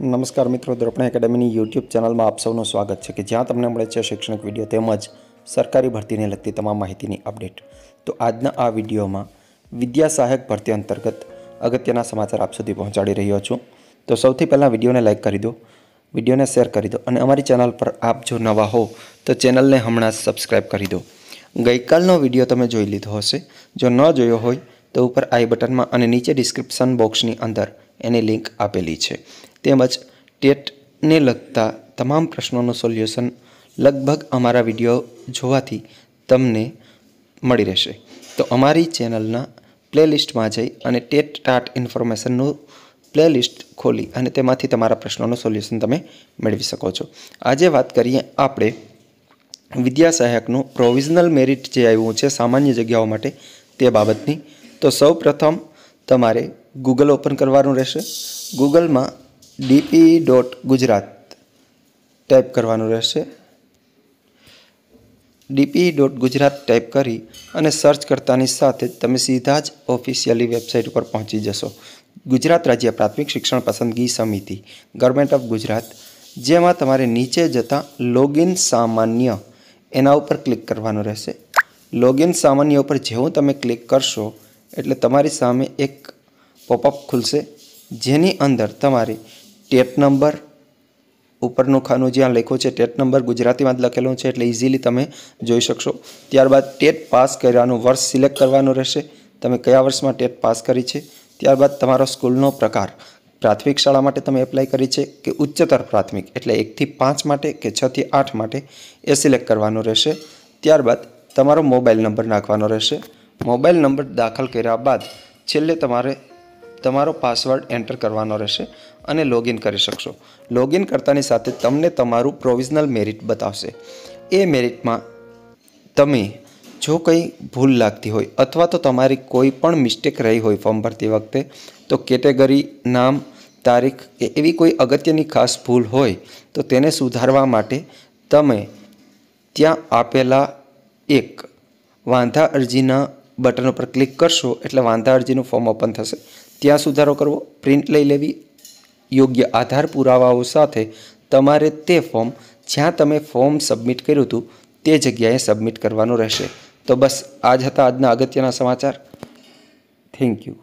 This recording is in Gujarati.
નમસ્કાર મિત્રો દ્રોપણા એકેડેમીની યુટ્યુબ ચેનલમાં આપ સૌનું સ્વાગત છે કે જ્યાં તમને મળે છે શૈક્ષણિક વિડીયો તેમજ સરકારી ભરતીને લગતી તમામ માહિતીની અપડેટ તો આજના આ વિડીયોમાં વિદ્યા સહાયક ભરતી અંતર્ગત અગત્યના સમાચાર આપ સુધી પહોંચાડી રહ્યો છું તો સૌથી પહેલાં વિડીયોને લાઇક કરી દો વિડીયોને શેર કરી દો અને અમારી ચેનલ પર આપ જો નવા હો તો ચેનલને હમણાં જ સબસ્ક્રાઈબ કરી દો ગઈકાલનો વિડીયો તમે જોઈ લીધો હશે જો ન જોયો હોય તો ઉપર આઈ બટનમાં અને નીચે ડિસ્ક્રિપ્શન બોક્સની અંદર એની લિંક આપેલી છે તેમજ ટેટને લગતા તમામ પ્રશ્નોનું સોલ્યુશન લગભગ અમારા વિડીયો જોવાથી તમને મળી રહેશે તો અમારી ચેનલના પ્લેલિસ્ટમાં જઈ અને ટેટ ટાટ ઇન્ફોર્મેશનનું પ્લેલિસ્ટ ખોલી અને તેમાંથી તમારા પ્રશ્નોનું સોલ્યુશન તમે મેળવી શકો છો આજે વાત કરીએ આપણે વિદ્યા સહાયકનું પ્રોવિઝનલ મેરિટ જે આવ્યું છે સામાન્ય જગ્યાઓ માટે તે બાબતની તો સૌ પ્રથમ તમારે ગૂગલ ઓપન કરવાનું રહેશે ગૂગલમાં ડીપી ડોટ ગુજરાત ટાઈપ કરવાનું રહેશે ડીપી ડોટ ગુજરાત ટાઈપ કરી અને સર્ચ કરતાની સાથે તમે સીધા જ ઓફિશિયલી વેબસાઇટ ઉપર પહોંચી જશો ગુજરાત રાજ્ય પ્રાથમિક શિક્ષણ પસંદગી સમિતિ ગવર્મેન્ટ ઓફ ગુજરાત જેમાં તમારે નીચે જતાં લોગિન સામાન્ય એના ઉપર ક્લિક કરવાનું રહેશે લોગિન સામાન્ય ઉપર જેવું તમે ક્લિક કરશો એટલે તમારી સામે એક પોપઅપ ખુલશે જેની અંદર તમારી ટેપ નંબર ઉપરનું ખાનું જ્યાં લખ્યું છે ટેટ નંબર ગુજરાતીમાં જ લખેલું છે એટલે ઇઝીલી તમે જોઈ શકશો ત્યારબાદ ટેટ પાસ કર્યાનું વર્ષ સિલેક્ટ કરવાનું રહેશે તમે કયા વર્ષમાં ટેટ પાસ કરી છે ત્યારબાદ તમારો સ્કૂલનો પ્રકાર પ્રાથમિક શાળા માટે તમે એપ્લાય કરી છે કે ઉચ્ચતર પ્રાથમિક એટલે એકથી પાંચ માટે કે છથી આઠ માટે એ સિલેક્ટ કરવાનો રહેશે ત્યારબાદ તમારો મોબાઈલ નંબર નાખવાનો રહેશે મોબાઈલ નંબર દાખલ કર્યા બાદ છેલ્લે તમારે તમારો પાસવર્ડ એન્ટર કરવાનો રહેશે અને લોગિન કરી શકશો લોગિન કરતાની સાથે તમને તમારું પ્રોવિઝનલ મેરિટ બતાવશે એ મેરિટમાં તમે જો કંઈ ભૂલ લાગતી હોય અથવા તો તમારી કોઈ પણ મિસ્ટેક રહી હોય ફોર્મ ભરતી વખતે તો કેટેગરી નામ તારીખ કે એવી કોઈ અગત્યની ખાસ ભૂલ હોય તો તેને સુધારવા માટે તમે ત્યાં આપેલા એક વાંધા અરજીના બટન ઉપર ક્લિક કરશો એટલે વાંધા અરજીનું ફોર્મ ઓપન થશે ત્યાં સુધારો કરવો પ્રિન્ટ લઈ લેવી યોગ્ય આધાર પુરાવાઓ સાથે તમારે તે ફોર્મ જ્યાં તમે ફોર્મ સબમિટ કર્યું હતું તે જગ્યાએ સબમિટ કરવાનું રહેશે તો બસ આ જ હતા આજના અગત્યના સમાચાર થેન્ક યુ